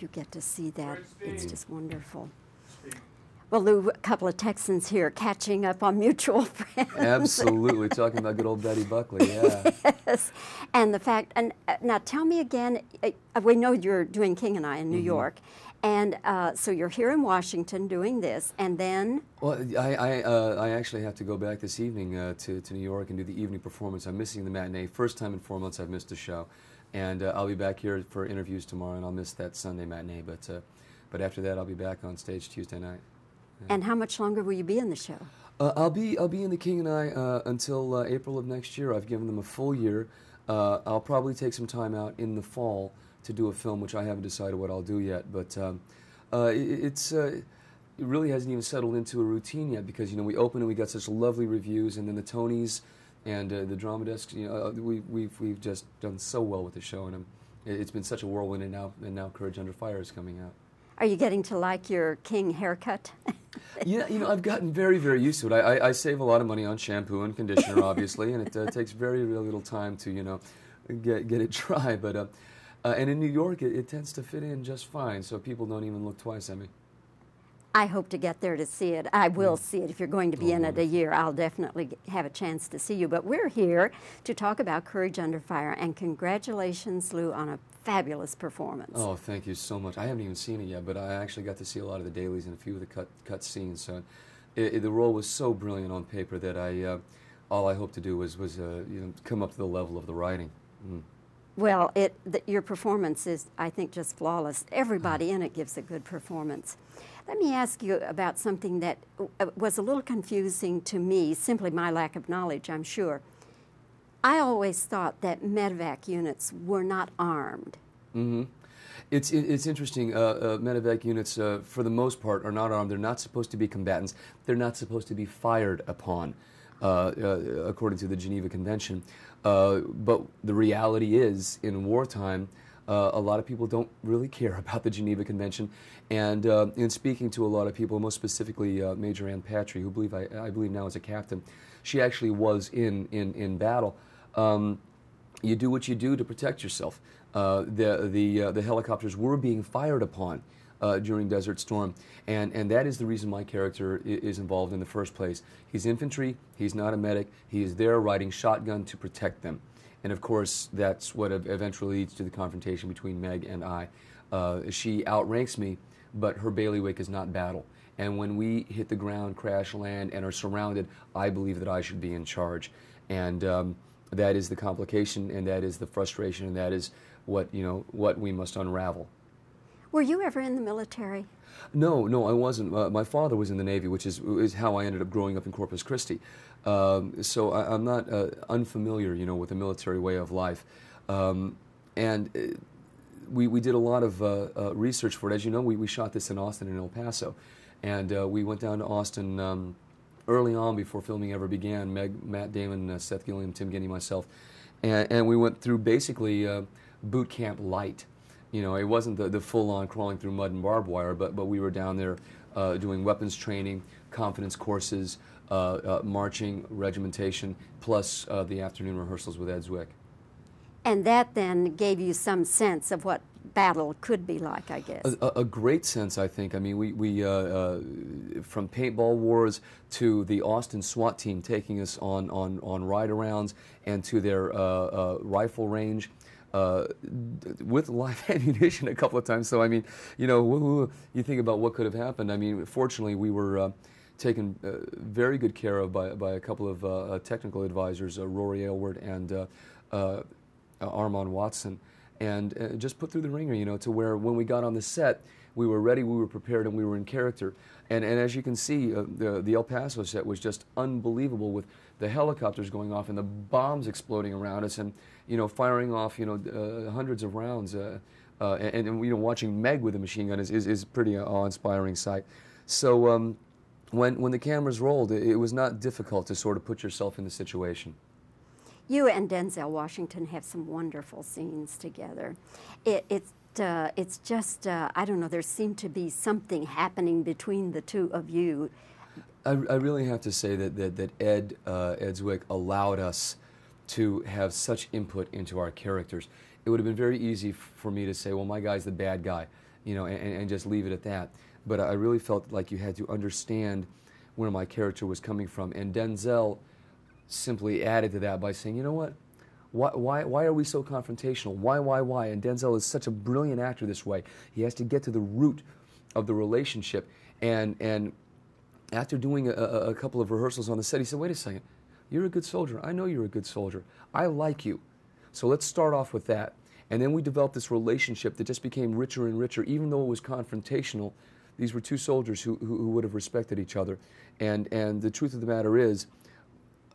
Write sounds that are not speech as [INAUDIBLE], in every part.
you get to see that. It's just wonderful. Well, Lou, a couple of Texans here catching up on mutual [LAUGHS] friends. Absolutely, talking about good old Betty Buckley, yeah. yes, and the fact, and uh, now tell me again, uh, uh we know you're doing King and I in New mm -hmm. York, and uh, so you're here in Washington doing this, and then? Well, I, I, uh, I actually have to go back this evening uh, to, to New York and do the evening performance. I'm missing the matinee. First time in four months I've missed a show. And uh, I'll be back here for interviews tomorrow, and I'll miss that Sunday matinee. But, uh, but after that, I'll be back on stage Tuesday night. Yeah. And how much longer will you be in the show? Uh, I'll be I'll be in the King and I uh, until uh, April of next year. I've given them a full year. Uh, I'll probably take some time out in the fall to do a film, which I haven't decided what I'll do yet. But um, uh, it, it's uh, it really hasn't even settled into a routine yet because you know we opened and we got such lovely reviews, and then the Tonys and uh, the drama desk. You know, uh, we, we've we've just done so well with the show, and it's been such a whirlwind. And now and now, Courage Under Fire is coming out. Are you getting to like your king haircut? [LAUGHS] yeah, you know, I've gotten very, very used to it. I, I, I save a lot of money on shampoo and conditioner, obviously, and it uh, takes very, very little time to, you know, get get it dry. But uh, uh, and in New York, it, it, tends to fit in just fine, so people don't even look twice at me. I hope to get there to see it. I will mm. see it. If you're going to be oh, in it a year, I'll definitely have a chance to see you. But we're here to talk about Courage Under Fire, and congratulations, Lou, on a fabulous performance. Oh, thank you so much. I haven't even seen it yet, but I actually got to see a lot of the dailies and a few of the cut, cut scenes. So it, it, the role was so brilliant on paper that I, uh, all I hope to do was, was uh, you know, come up to the level of the writing. Mm. Well, it the, your performance is, I think, just flawless. Everybody in it gives a good performance. Let me ask you about something that uh, was a little confusing to me, simply my lack of knowledge, I'm sure. I always thought that medevac units were not armed. Mm-hmm. It's, it's interesting. Uh, uh, medevac units, uh, for the most part, are not armed. They're not supposed to be combatants. They're not supposed to be fired upon. Uh, uh, according to the Geneva Convention. Uh, but the reality is, in wartime, uh, a lot of people don't really care [LAUGHS] about the Geneva Convention. And uh, in speaking to a lot of people, most specifically uh, Major Ann Patry, who believe I, I, believe now is a captain, she actually was in in in battle. Um, you do what you do to protect yourself. the the the helicopters were being fired upon uh, during Desert Storm. And, and that is the reason my character is involved in the first place. He's infantry, he's not a medic, he is there riding shotgun to protect them. And of course, that's what eventually leads to the confrontation between Meg and I. Uh, she outranks me, but her bailiwick is not battle. And when we hit the ground, crash land, and are surrounded, I believe that I should be in charge. And um, that is the complication, and that is the frustration, and that is what you know what we must unravel. Were you ever in the military? No, no, I wasn't. Uh, my father was in the Navy, which is, is how I ended up growing up in Corpus Christi. Um, so I, am not uh, unfamiliar, you know, with the military way of life. Um, and uh, we, we did a lot of uh, uh, research for it. As you know, we, we shot this in Austin and El Paso. And uh, we went down to Austin um, early on before filming ever began. Meg, Matt Damon, Seth Gilliam, Tim Guinea, myself. And, and, we went through basically boot camp light you know, it wasn't the, the full on crawling through mud and barbed wire, but, but we were down there uh, doing weapons training, confidence courses, uh, uh, marching, regimentation, plus uh, the afternoon rehearsals with Ed Zwick. And that then gave you some sense of what battle could be like, I guess. A, a, great sense, I think. I mean, we, we uh, uh, from paintball wars to the Austin SWAT team taking us on on on ride arounds and to their uh, uh rifle range uh, with live [LAUGHS] ammunition a couple of times. So I mean, you know, you think about what could have happened. I mean, fortunately, we were. Uh, taken uh, very good care of by, by a couple of uh, uh, technical advisors, uh, Rory Aylward and Armand Watson, and just put through the ringer, you know, to where when we got on the set, we were ready, we were prepared, and we were in character. And, and as you can see, uh, the, the El Paso set was just unbelievable with the helicopters going off and the bombs exploding around us and, you know, firing off, you know, uh, hundreds of rounds. Uh, uh, and, and, you know, watching Meg with a machine gun is, is, is pretty awe-inspiring sight. So um, when, when the cameras rolled, it, it was not difficult to sort of put yourself in the situation you and Denzel Washington have some wonderful scenes together. It, it's just, uh, it's just, uh, I don't know. There seemed to be something happening between the two of you. I, I really have to say that that, that Ed uh, allowed us to have such input into our characters. It would have been very easy for me to say, "Well, my guy's the bad guy," you know, and, and just leave it at that. But I really felt like you had to understand where my character was coming from, and Denzel simply added to that by saying, "You know what? Why, why, why are we so confrontational? Why, why, why? And Denzel is such a brilliant actor this way. He has to get to the root of the relationship. And, and after doing a, a couple of rehearsals on the set, he said, wait a second, you're a good soldier. I know you're a good soldier. I like you. So let's start off with that. And then we developed this relationship that just became richer and richer, even though it was confrontational. These were two soldiers who, who, who would have respected each other. And, and the truth of the matter is,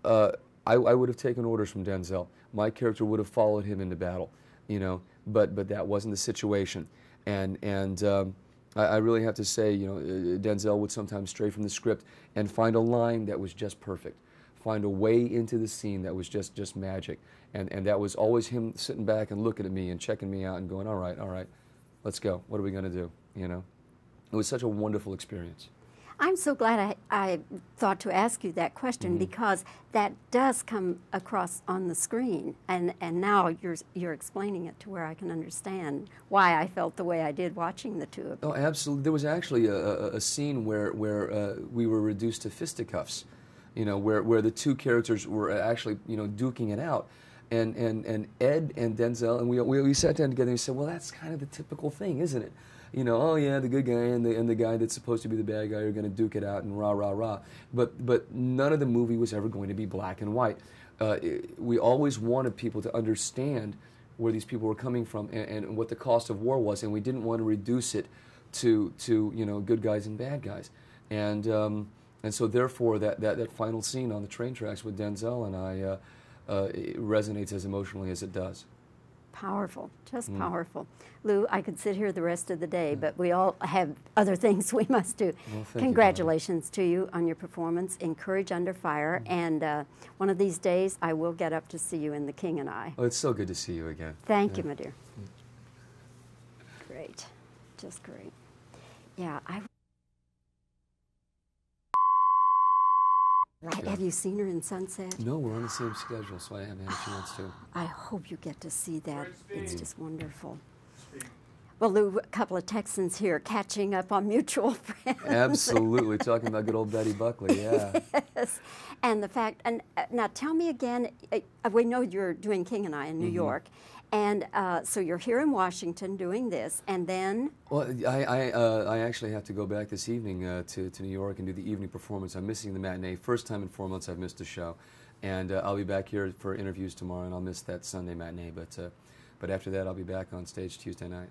uh, I, I would have taken orders from Denzel. My character would have followed him into battle, you know, but, but that wasn't the situation. And, and um, I, I, really have to say, you know, uh, Denzel would sometimes stray from the script and find a line that was just perfect, find a way into the scene that was just, just magic. And, and that was always him sitting back and looking at me and checking me out and going, all right, all right, let's go. What are we going to do, you know? It was such a wonderful experience. I'm so glad I, I thought to ask you that question mm -hmm. because that does come across on the screen, and, and now you're, you're explaining it to where I can understand why I felt the way I did watching the two of oh, you. Oh, absolutely. There was actually a, a, a scene where, where uh, we were reduced to fisticuffs, you know, where, where the two characters were actually, you know, duking it out and, and, and Ed and Denzel, and we, we, we sat down together and we said, well, that's kind of the typical thing, isn't it? You know, oh yeah, the good guy and the, and the guy that's supposed to be the bad guy are going to duke it out and rah, rah, rah. But, but none of the movie was ever going to be black and white. Uh, it, we always wanted people to understand where these people were coming from and, and what the cost of war was, and we didn't want to reduce it to, to you know, good guys and bad guys. And, um, and so, therefore, that, that, that final scene on the train tracks with Denzel and I. Uh, uh, resonates as emotionally as it does. Powerful, just mm. powerful. Lou, I could sit here the rest of the day, mm. but we all have other [LAUGHS] things we must do. Well, Congratulations you, to you on your performance in Courage Under Fire, mm. and uh, one of these days I will get up to see you in The King and I. Oh, it's so good to see you again. Thank yeah. you, my dear. Mm. Great, just great. Yeah, I. Right. Yeah. Have you seen her in Sunset? No, we're on the same schedule, so I haven't had a chance to. [GASPS] I hope you get to see that. It's just wonderful. Well, Lou, a couple of Texans here catching up on mutual [LAUGHS] friends. Absolutely, [LAUGHS] talking about good old Betty Buckley, yeah. yes, and the fact, and uh, now tell me again, uh, we know you're doing King and I in New mm -hmm. York, and uh, so you're here in Washington doing this, and then. Well, I, I, uh, I actually have to go back this evening uh, to, to New York and do the evening performance. I'm missing the matinee. First time in four months I've missed a show. And uh, I'll be back here for interviews tomorrow, and I'll miss that Sunday matinee. But, uh, but after that, I'll be back on stage Tuesday night.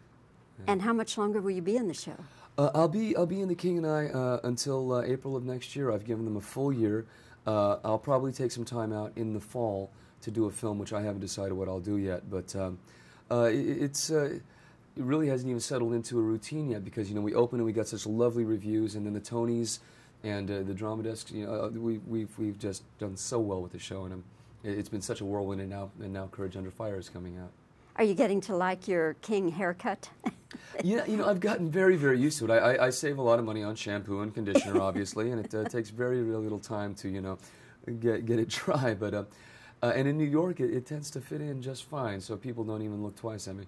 Yeah. And how much longer will you be in the show? Uh, I'll, be, I'll be in The King and I until April of next year. I've given them a full year. I'll probably take some time out in the fall to do a film, which I haven't decided what I'll do yet. But um, uh, it, it's uh, it really hasn't even settled into a routine yet because you know we opened and we got such lovely reviews, and then the Tonys and uh, the Drama Desk. You know, uh, we, we've we've just done so well with the show, and it's been such a whirlwind. And now and now, Courage Under Fire is coming out. Are you getting to like your king haircut? [LAUGHS] yeah, you know, I've gotten very, very used to it. I, I, I save a lot of money on shampoo and conditioner, obviously, and it uh, takes very, very little time to, you know, get get it [LAUGHS] dry. But uh, uh, and in New York, it, it, tends to fit in just fine, so people don't even look twice at me.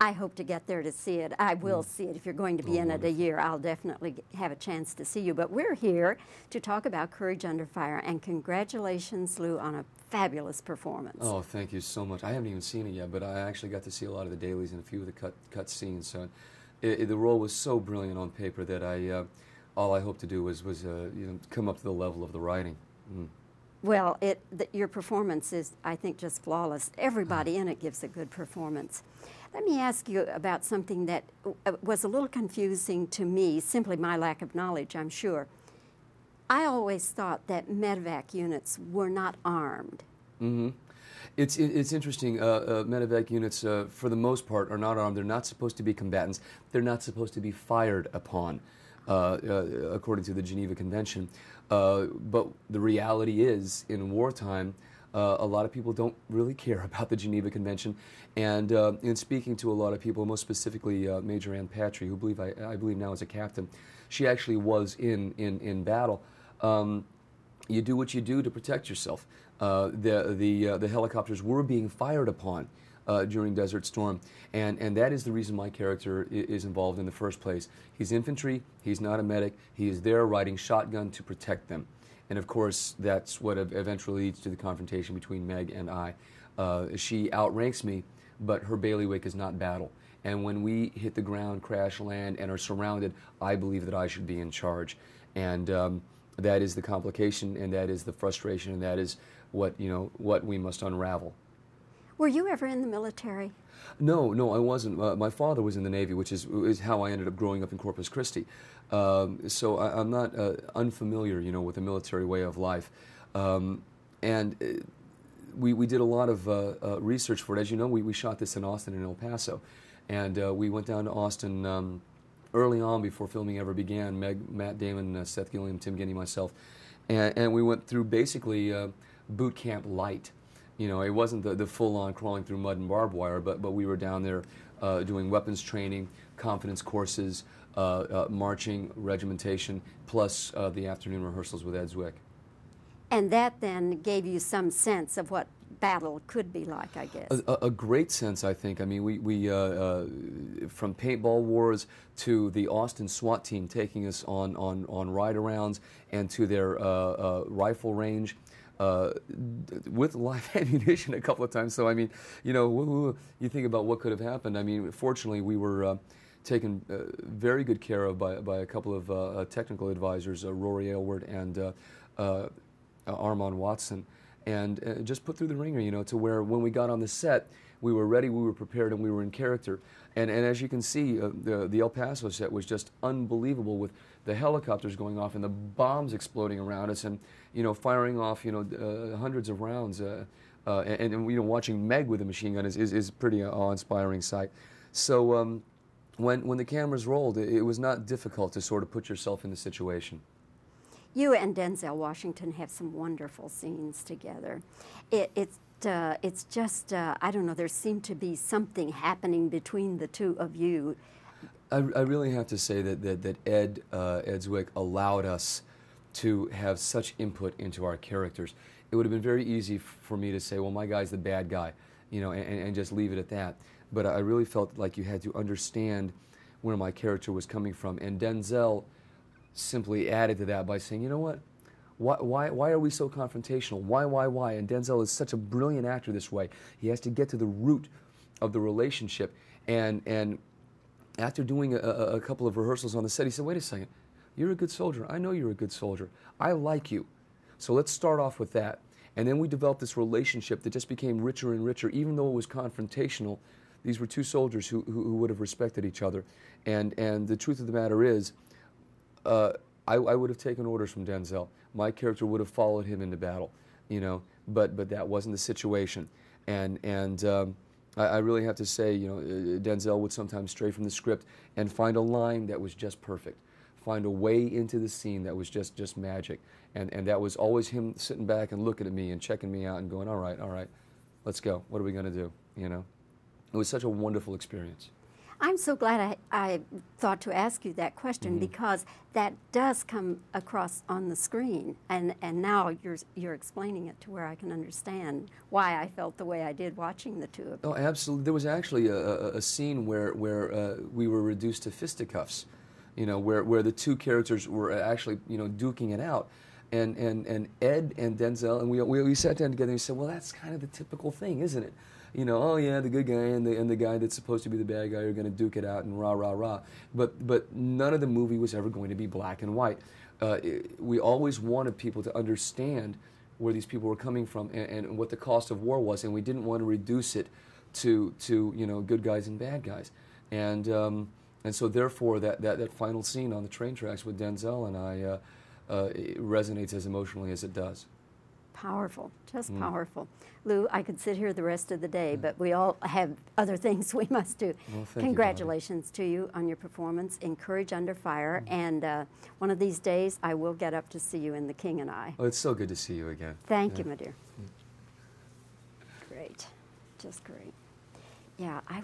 I hope to get there to see it. I will mm. see it. If you're going to be oh, in wonderful. it a year, I'll definitely have a chance to see you. But we're here to talk about Courage Under Fire, and congratulations, Lou, on a fabulous performance. Oh, thank you so much. I haven't even seen it yet, but I actually got to see a lot of the dailies and a few of the cut, cut scenes. So it, it, the role was so brilliant on paper that I, uh, all I hope to do was, was uh, you know, come up to the level of the writing. Mm. Well, it, the, your performance is, I think, just flawless. Uh-huh. Everybody in it gives a good performance. Let me ask you about something that uh, was a little confusing to me, simply my lack of knowledge, I'm sure. I always thought that medevac units were not armed. Mm -hmm. It's, it's interesting. Uh, uh, medevac units, uh, for the most part, are not armed. They're not supposed to be combatants. They're not supposed to be fired upon. Uh, uh, according to the Geneva Convention. Uh, but the reality is, in wartime, uh, a lot of people don't really care [LAUGHS] about the Geneva Convention. And uh, in speaking to a lot of people, most specifically uh, Major Ann Patry, who believe I, I, believe now is a captain, she actually was in, in, in battle. Um, you do what you do to protect yourself. the, the, the helicopters were being fired upon uh, during Desert Storm. And, and that is the reason my character is involved in the first place. He's infantry, he's not a medic, he is there riding shotgun to protect them. And of course, that's what eventually leads to the confrontation between Meg and I. Uh, she outranks me, but her bailiwick is not battle. And when we hit the ground, crash land, and are surrounded, I believe that I should be in charge. And um, that is the complication, and that is the frustration, and that is what you know what we must unravel. Were you ever in the military? No, no, I wasn't. Uh, my father was in the Navy, which is, is how I ended up growing up in Corpus Christi. Um, so I, am not uh, unfamiliar, you know, with the military way of life. Um, and uh, we, we did a lot of uh, uh, research for it. As you know, we, we shot this in Austin and El Paso. And uh, we went down to Austin um, early on before filming ever began. Meg, Matt Damon, Seth Gilliam, Tim and myself. And, and, we went through basically boot camp light you know, it wasn't the, the full on crawling through mud and barbed wire, but, but we were down there uh, doing weapons training, confidence courses, uh, uh, marching, regimentation, plus uh, the afternoon rehearsals with Ed Zwick. And that then gave you some sense of what battle could be like, I guess. A, a great sense, I think. I mean, we, we uh, uh, from paintball wars to the Austin SWAT team taking us on on on ride arounds and to their uh, uh rifle range uh, with live [LAUGHS] ammunition a couple of times. So I mean, you know, you think about what could have happened. I mean, fortunately, we were. Uh, taken uh, very good care of by, by a couple of uh, uh, technical advisors, Rory Aylward and Armand Watson, and just put through the ringer, you know, to where when we got on the set, we were ready, we were prepared, and we were in character. And, and as you can see, uh, the, the El Paso set was just unbelievable with the helicopters going off and the bombs exploding around us and you know firing off you know uh, hundreds of rounds uh, uh, and, and, you know watching Meg with a machine gun is is, is pretty uh, awe-inspiring sight. So um, when when the cameras rolled, it, it was not difficult to sort of put yourself in the situation. You and Denzel Washington have some wonderful scenes together. It, it's uh, it's just uh, I don't know. There seemed to be something happening between the two of you I, I really have to say that that, that Ed uh, Ed Zwick allowed us to have such input into our characters. It would have been very easy for me to say, "Well, my guy's the bad guy," you know, and, and just leave it at that. But I really felt like you had to understand where my character was coming from, and Denzel simply added to that by saying, "You know what? Why, why, why are we so confrontational? Why, why, why?" And Denzel is such a brilliant actor this way. He has to get to the root of the relationship, and and after doing a, a couple of rehearsals on the set, he said, wait a second, you're a good soldier. I know you're a good soldier. I like you. So let's start off with that. And then we developed this relationship that just became richer and richer, even though it was confrontational. These were two soldiers who, who, who would have respected each other. And, and the truth of the matter is, uh, I, I, would have taken orders from Denzel. My character would have followed him into battle, you know, but, but that wasn't the situation. And, and um, I, I really have to say, you know, uh, uh, Denzel would sometimes stray from the script and find a line that was just perfect find a way into the scene that was just just magic. And and that was always him sitting back and looking at me and checking me out and going, all right, all right, let's go. What are we gonna do? You know, it was such a wonderful experience. I'm so glad I, I thought to ask you that question mm -hmm. because that does come across on the screen, and, and now you're you're explaining it to where I can understand why I felt the way I did watching the two of oh, you. Oh, absolutely. There was actually a, a, a scene where where uh, we were reduced to fisticuffs, you know, where where the two characters were actually you know duking it out and, and, and Ed and Denzel, and we, we, we, sat down together and we said, well, that's kind of the typical thing, isn't it? you know, oh yeah, the good guy and the and the guy that's supposed to be the bad guy are going to duke it out and rah rah rah. But but none of the movie was ever going to be black and white. Uh, it, we always wanted people to understand where these people were coming from and, and, what the cost of war was, and we didn't want to reduce it to to you know good guys and bad guys, and um, and so therefore that, that that final scene on the train tracks with Denzel and I uh, uh, resonates as emotionally as it does powerful, just mm. powerful. Lou, I could sit here the rest of the day, mm. but we all have other [LAUGHS] things we must do. Well, Congratulations you, to you on your performance in Courage Under Fire, mm. and uh, one of these days I will get up to see you in The King and I. Oh, it's so good to see you again. Thank yeah. you, my dear. Mm. Great, just great. Yeah, I.